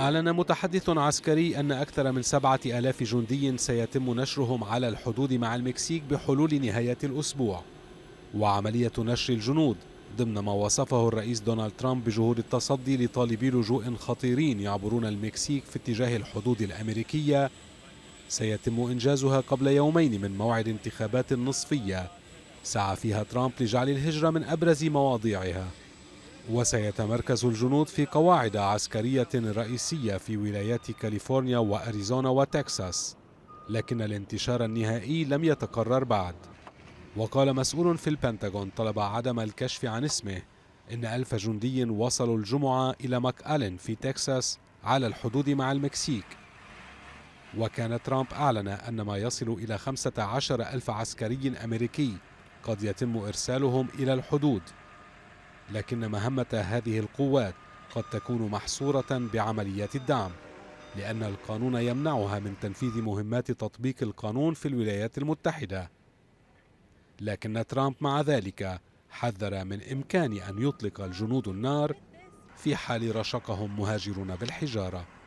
أعلن متحدث عسكري أن أكثر من سبعة ألاف جندي سيتم نشرهم على الحدود مع المكسيك بحلول نهاية الأسبوع وعملية نشر الجنود ضمن ما وصفه الرئيس دونالد ترامب بجهود التصدي لطالبي لجوء خطيرين يعبرون المكسيك في اتجاه الحدود الأمريكية سيتم إنجازها قبل يومين من موعد انتخابات نصفية سعى فيها ترامب لجعل الهجرة من أبرز مواضيعها وسيتمركز الجنود في قواعد عسكرية رئيسية في ولايات كاليفورنيا وأريزونا وتكساس لكن الانتشار النهائي لم يتقرر بعد وقال مسؤول في البنتاغون طلب عدم الكشف عن اسمه إن ألف جندي وصلوا الجمعة إلى ماك ألين في تكساس على الحدود مع المكسيك وكان ترامب أعلن أن ما يصل إلى عشر ألف عسكري أمريكي قد يتم إرسالهم إلى الحدود لكن مهمة هذه القوات قد تكون محصورة بعمليات الدعم لأن القانون يمنعها من تنفيذ مهمات تطبيق القانون في الولايات المتحدة لكن ترامب مع ذلك حذر من إمكان أن يطلق الجنود النار في حال رشقهم مهاجرون بالحجاره